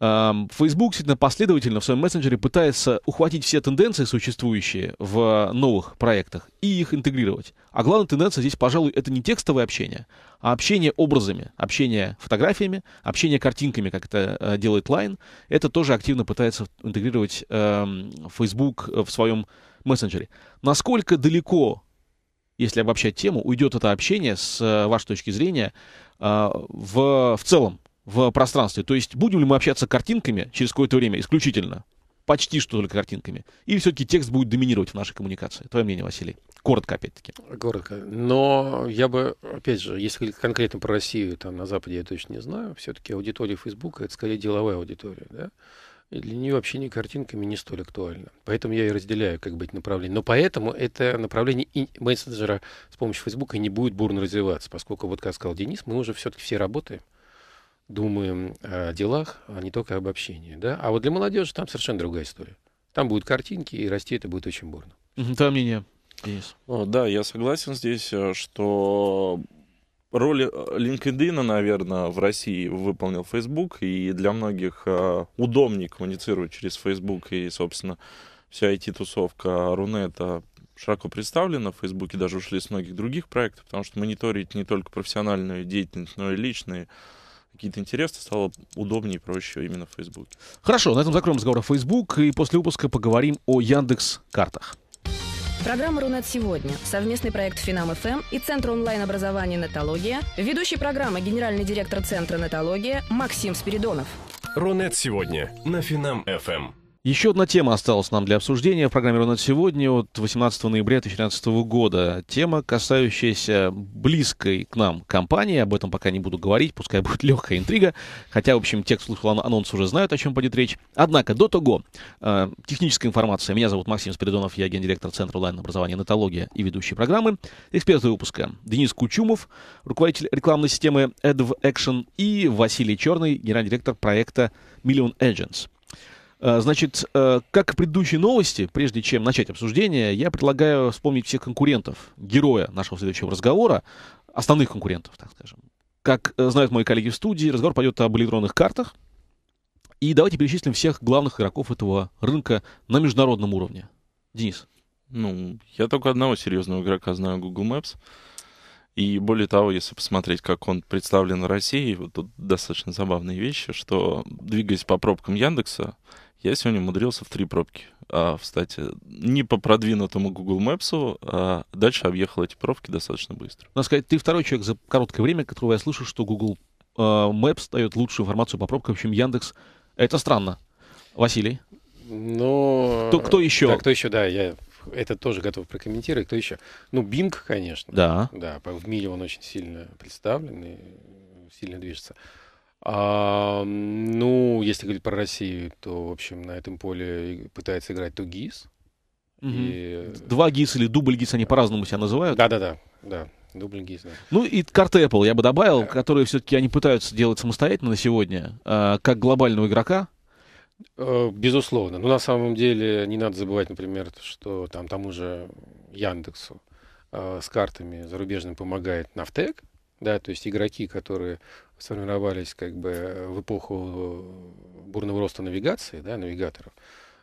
А, Facebook действительно последовательно в своем мессенджере пытается ухватить все тенденции, существующие в новых проектах, и их интегрировать. А главная тенденция здесь, пожалуй, это не текстовое общение, а общение образами, общение фотографиями, общение картинками, как это э, делает Line. Это тоже активно пытается интегрировать эм, Facebook в своем мессенджере. Насколько далеко если обобщать тему, уйдет это общение с э, вашей точки зрения э, в, в целом, в пространстве. То есть будем ли мы общаться картинками через какое-то время исключительно? Почти что только картинками. Или все-таки текст будет доминировать в нашей коммуникации? Твое мнение, Василий? Коротко, опять-таки. Коротко. Но я бы, опять же, если конкретно про Россию, там на Западе я точно не знаю, все-таки аудитория Фейсбука — это скорее деловая аудитория, да? для нее общение картинками не столь актуально. Поэтому я и разделяю, как бы быть направление. Но поэтому это направление мессенджера с помощью Фейсбука не будет бурно развиваться, поскольку, вот как сказал Денис, мы уже все-таки все работаем, думаем о делах, а не только об общении. Да? А вот для молодежи там совершенно другая история. Там будут картинки, и расти это будет очень бурно. Твое мнение, Денис? Да, я согласен здесь, э, что роли э, LinkedIn, наверное, в России выполнил Facebook, и для многих э, удобнее коммуницировать через Facebook, и, собственно, вся IT-тусовка Рунета широко представлена в Фейсбуке, даже ушли с многих других проектов, потому что мониторить не только профессиональную деятельность, но и личные какие-то интересы стало удобнее и проще именно в Фейсбуке. Хорошо, на этом закроем разговор о Facebook, и после выпуска поговорим о Яндекс картах. Программа «Рунет сегодня» – совместный проект «Финам-ФМ» и Центр онлайн-образования «Нетология», ведущий программы генеральный директор Центра «Нетология» Максим Спиридонов. «Рунет сегодня» на «Финам-ФМ». Еще одна тема осталась нам для обсуждения в программе «Ронат сегодня» от 18 ноября 2013 года. Тема, касающаяся близкой к нам компании. Об этом пока не буду говорить, пускай будет легкая интрига. Хотя, в общем, те, кто слушал анонс, уже знают, о чем пойдет речь. Однако, до того, э, техническая информация. Меня зовут Максим Спиридонов, я гендиректор Центра онлайн-образования «Нотология» и ведущий программы. Эксперты выпуска Денис Кучумов, руководитель рекламной системы AdVaction и Василий Черный, генеральный директор проекта «Million Agents». Э, значит, э, как и предыдущие новости, прежде чем начать обсуждение, я предлагаю вспомнить всех конкурентов, героя нашего следующего разговора, основных конкурентов, так скажем. Как э, знают мои коллеги в студии, разговор пойдет об электронных картах. И давайте перечислим всех главных игроков этого рынка на международном уровне. Денис. Ну, я только одного серьезного игрока знаю Google Maps. И более того, если посмотреть, как он представлен в России, вот тут достаточно забавные вещи, что двигаясь по пробкам Яндекса, я сегодня умудрился в три пробки. А, кстати, не по продвинутому Google Maps, а дальше объехал эти пробки достаточно быстро. Надо сказать, ты второй человек за короткое время, которого я слышал, что Google а, Maps дает лучшую информацию по пробкам, чем Яндекс. Это странно. Василий? Ну... Кто, кто э, еще? Да, кто еще, да, я это тоже готов прокомментировать. Кто еще? Ну, Bing, конечно. Да. Да, в мире он очень сильно представлен и сильно движется. А, ну, если говорить про Россию, то, в общем, на этом поле пытается играть Тугис. ГИС. Угу. И... Два ГИС или дубль ГИС, они по-разному себя называют. Да-да-да, да. Дубль ГИС, да. Ну и карты Apple я бы добавил, да. которые все-таки они пытаются делать самостоятельно на сегодня, а, как глобального игрока. Э, безусловно. Но на самом деле не надо забывать, например, что там тому же Яндексу э, с картами зарубежным помогает Нафтек, да, то есть игроки, которые сформировались как бы в эпоху бурного роста навигации, да, навигаторов,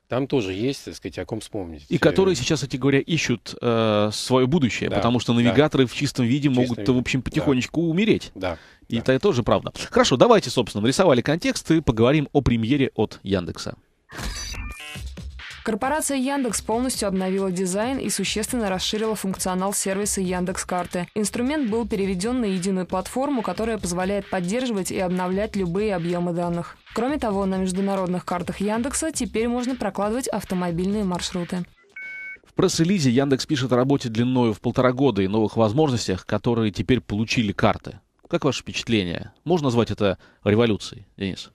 там тоже есть, так сказать, о ком вспомнить. И э, которые сейчас, кстати говоря, ищут э, свое будущее, да, потому что навигаторы да. в чистом виде чистом могут, виде. в общем, потихонечку да. умереть. Да. И да. это тоже правда. Хорошо, давайте, собственно, нарисовали контекст и поговорим о премьере от Яндекса. Корпорация Яндекс полностью обновила дизайн и существенно расширила функционал сервиса Яндекс Карты. Инструмент был переведен на единую платформу, которая позволяет поддерживать и обновлять любые объемы данных. Кроме того, на международных картах Яндекса теперь можно прокладывать автомобильные маршруты. В пресс-релизе Яндекс пишет о работе длиною в полтора года и новых возможностях, которые теперь получили карты. Как ваше впечатление? Можно назвать это революцией, Денис?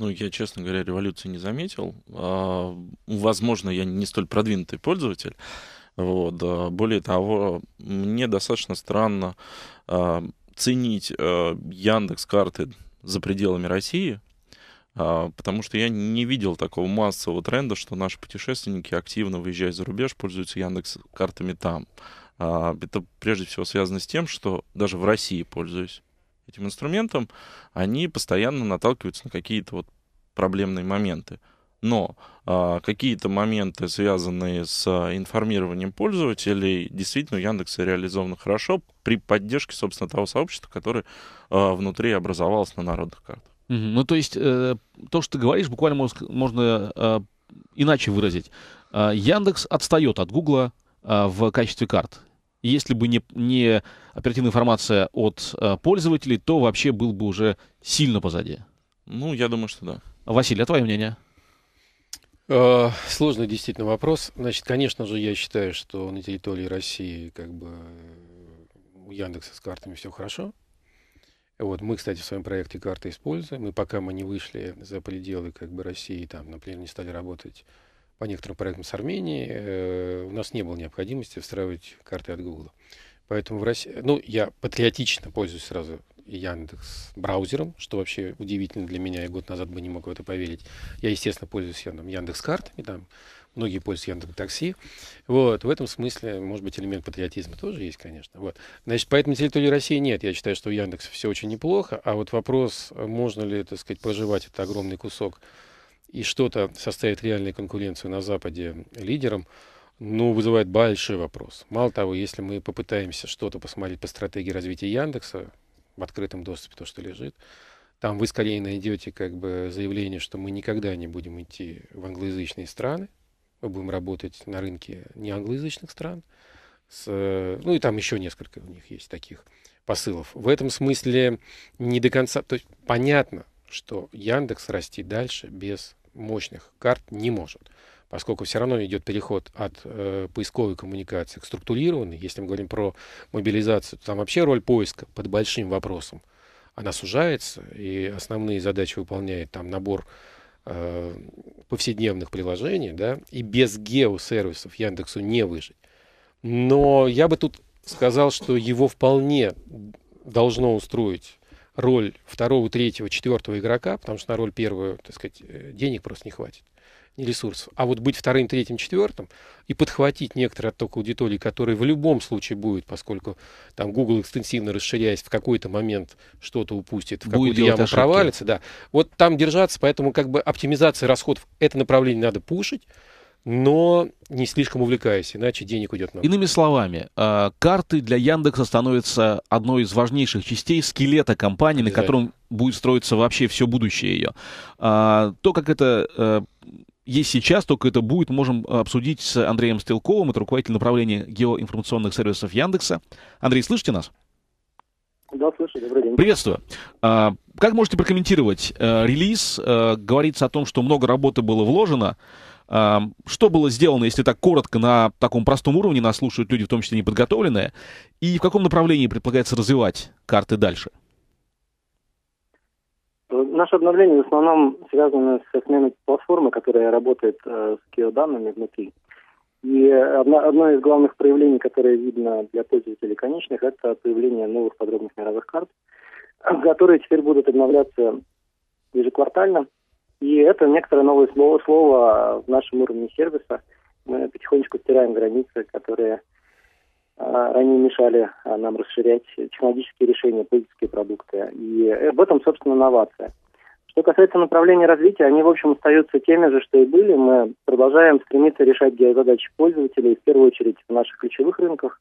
Ну, я, честно говоря, революции не заметил. А, возможно, я не столь продвинутый пользователь. Вот. Более того, мне достаточно странно а, ценить а, Яндекс карты за пределами России, потому что я не видел такого массового тренда, что наши путешественники активно выезжая за рубеж пользуются Яндекс картами там. Это прежде всего связано с тем, что даже в России пользуюсь этим инструментом, они постоянно наталкиваются на какие-то вот проблемные моменты. Но э, какие-то моменты, связанные с а, информированием пользователей, действительно у Яндекса реализованы хорошо при поддержке, собственно, того сообщества, которое э, внутри образовалось на народных картах. Mm -hmm. Ну, то есть, э, то, что ты говоришь, буквально можно, можно э, иначе выразить. Яндекс отстает от Гугла в качестве карт. Если бы не, не оперативная информация от э, пользователей, то вообще был бы уже сильно позади. Ну, я думаю, что да. Василий, а твое мнение? Э, сложный действительно вопрос. Значит, конечно же, я считаю, что на территории России как бы э, у Яндекса с картами все хорошо. Вот мы, кстати, в своем проекте карты используем, и пока мы не вышли за пределы как бы России, там, например, не стали работать по некоторым проектам с Арменией э, у нас не было необходимости встраивать карты от Google. Поэтому в России... Ну, я патриотично пользуюсь сразу Яндекс браузером, что вообще удивительно для меня, я год назад бы не мог в это поверить. Я, естественно, пользуюсь я там Яндекс картами, там многие пользуются Яндекс такси. Вот, в этом смысле, может быть, элемент патриотизма тоже есть, конечно. Вот. Значит, поэтому территории России нет. Я считаю, что у Яндекса все очень неплохо, а вот вопрос, можно ли, так сказать, проживать это огромный кусок и что-то составит реальную конкуренцию на Западе лидерам, ну, вызывает большой вопрос. Мало того, если мы попытаемся что-то посмотреть по стратегии развития Яндекса, в открытом доступе то, что лежит, там вы скорее найдете как бы заявление, что мы никогда не будем идти в англоязычные страны, мы будем работать на рынке не англоязычных стран, с, ну и там еще несколько у них есть таких посылов. В этом смысле не до конца, то есть понятно, что Яндекс расти дальше без мощных карт не может, поскольку все равно идет переход от э, поисковой коммуникации к структурированной. Если мы говорим про мобилизацию, то там вообще роль поиска под большим вопросом. Она сужается, и основные задачи выполняет там набор э, повседневных приложений, да, и без геосервисов Яндексу не выжить. Но я бы тут сказал, что его вполне должно устроить роль второго, третьего, четвертого игрока, потому что на роль первого, так сказать, э, денег просто не хватит, не ресурсов. А вот быть вторым, третьим, четвертым и подхватить некоторые отток аудитории, который в любом случае будет, поскольку там Google экстенсивно расширяясь, в какой-то момент что-то упустит, в какую-то яму ошибки. провалится, да. Вот там держаться, поэтому как бы оптимизация расходов, это направление надо пушить, но не слишком увлекаясь, иначе денег уйдет много. Иными словами, а, карты для Яндекса становятся одной из важнейших частей скелета компании, на котором будет строиться вообще все будущее ее. А, то, как это э, есть сейчас, только это будет, можем обсудить с Андреем Стрелковым, это руководитель направления геоинформационных сервисов Яндекса. Андрей, слышите нас? Да, слышу, добрый день. Приветствую. А, как можете прокомментировать э, релиз? Э, говорится о том, что много работы было вложено. Что было сделано, если так коротко, на таком простом уровне, нас слушают люди, в том числе неподготовленные, и в каком направлении предполагается развивать карты дальше? Э, наше обновление в основном связано с сменой платформы, которая работает э, с геоданными внутри. И одно, одно из главных проявлений, которое видно для пользователей конечных, это появление новых подробных мировых карт, которые теперь будут обновляться ежеквартально. И это некоторое новое слово, слово а в нашем уровне сервиса. Мы потихонечку стираем границы, которые а, ранее мешали а, нам расширять технологические решения, пользовательские продукты. И в этом, собственно, новация. Что касается направления развития, они, в общем, остаются теми же, что и были. Мы продолжаем стремиться решать задачи пользователей, в первую очередь в наших ключевых рынках.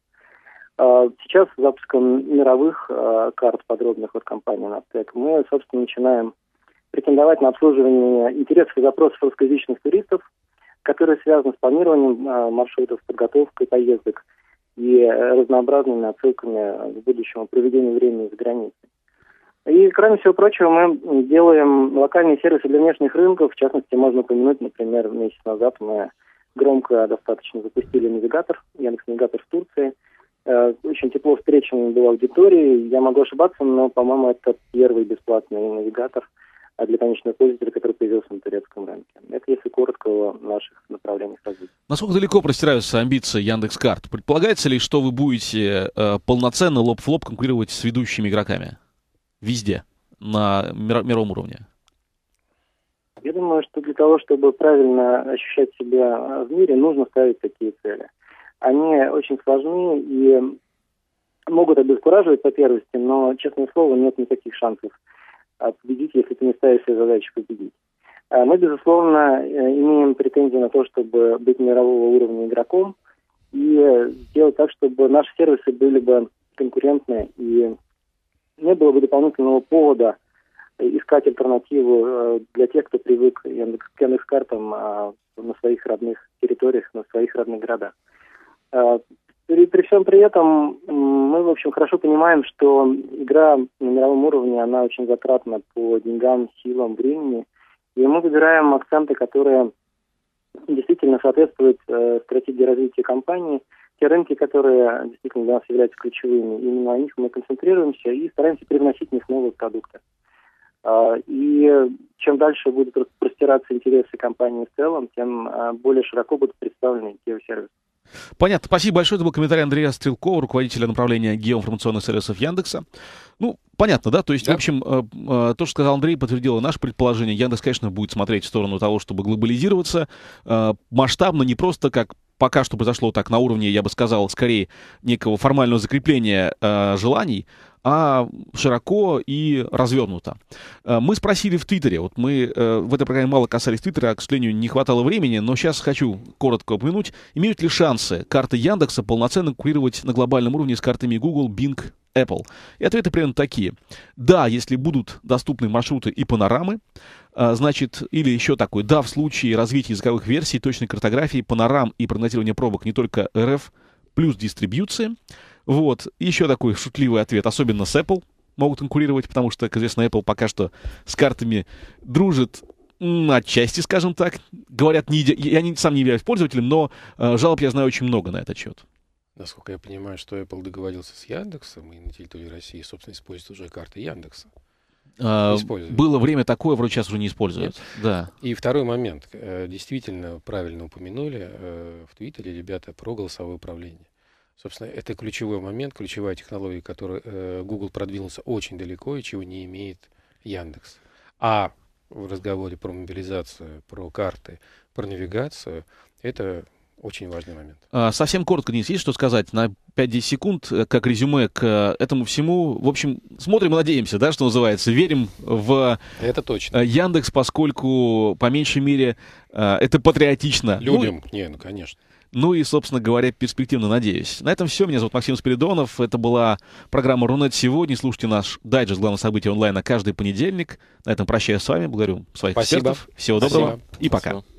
Сейчас с запуском мировых карт подробных от компании Наптек мы, собственно, начинаем претендовать на обслуживание интересов и запросов русскоязычных туристов, которые связаны с планированием а, маршрутов, подготовкой поездок и э, разнообразными отсылками к будущему проведению времени за границей. И, кроме всего прочего, мы делаем локальные сервисы для внешних рынков. В частности, можно упомянуть, например, месяц назад мы громко достаточно запустили навигатор, Яндекс-навигатор в Турции. Э, очень тепло встречена была аудитория. Я могу ошибаться, но, по-моему, это первый бесплатный навигатор – а для конечного пользователя, который появился на турецком рынке. Это если коротко о наших направлениях развития. Насколько далеко простираются амбиции Яндекс.Карт? Предполагается ли, что вы будете э, полноценно лоб в лоб конкурировать с ведущими игроками? Везде, на мир- мировом уровне? Я думаю, что для того, чтобы правильно ощущать себя в мире, нужно ставить такие цели. Они очень сложны и могут обескураживать по первости, но, честное слово, нет никаких шансов победить, если ты не ставишь себе задачу победить. А мы, безусловно, э, имеем претензии на то, чтобы быть мирового уровня игроком и сделать так, чтобы наши сервисы были бы конкурентны и не было бы дополнительного повода искать альтернативу э, для тех, кто привык к Яндекс-картам а, на своих родных территориях, на своих родных городах. А, и при всем при этом мы, в общем, хорошо понимаем, что игра на мировом уровне, она очень затратна по деньгам, силам, времени. И мы выбираем акценты, которые действительно соответствуют э, стратегии развития компании, те рынки, которые действительно для нас являются ключевыми, именно на них мы концентрируемся и стараемся привносить в них новые продукты. А, и чем дальше будут простираться интересы компании в целом, тем а, более широко будут представлены те сервисы. Понятно. Спасибо большое. Это был комментарий Андрея Стрелкова, руководителя направления геоинформационных сервисов Яндекса. Ну, понятно, да? То есть, да. в общем, э, э, то, что сказал Андрей, подтвердило наше предположение. Яндекс, конечно, будет смотреть в сторону того, чтобы глобализироваться э, масштабно, не просто как пока что произошло так на уровне, я бы сказал, скорее некого формального закрепления э, желаний, а широко и развернуто. Э, мы спросили в Твиттере, вот мы э, в этой программе мало касались Твиттера, а, к сожалению, не хватало времени, но сейчас хочу коротко упомянуть, имеют ли шансы карты Яндекса полноценно конкурировать на глобальном уровне с картами Google, Bing, Apple? И ответы примерно такие. Да, если будут доступны маршруты и панорамы, э, значит, или еще такой, да, в случае развития языковых версий, точной картографии, панорам и прогнозирования пробок не только РФ, плюс дистрибьюции – вот. Еще такой шутливый ответ, особенно с Apple могут конкурировать, потому что, как известно, Apple пока что с картами дружит отчасти, скажем так. Говорят, не иде... я не, сам не являюсь пользователем, но э, жалоб я знаю очень много на этот счет. Насколько я понимаю, что Apple договорился с Яндексом, и на территории России, собственно, использует уже карты Яндекса. А, было время такое, вроде сейчас уже не используют. Да. И второй момент. Э, действительно, правильно упомянули э, в Твиттере ребята про голосовое управление. Собственно, это ключевой момент, ключевая технология, которой э, Google продвинулся очень далеко и чего не имеет Яндекс. А в разговоре про мобилизацию, про карты, про навигацию, это очень важный момент. А Совсем коротко, Денис, есть что сказать на 5-10 секунд, э, как резюме к э, этому всему? В общем, смотрим и надеемся, да, что называется. Верим в это точно. Э, Яндекс, поскольку, по меньшей мере, это патриотично. Людям, ну, не, ну, конечно. Ну и, собственно говоря, перспективно надеюсь. На этом все. Меня зовут Максим Спиридонов. Это была программа «Рунет сегодня». Слушайте наш дайджест главных событий на каждый понедельник. На этом прощаюсь с вами. Благодарю своих Спасибо. экспертов. Всего Спасибо. доброго и Спасибо. пока.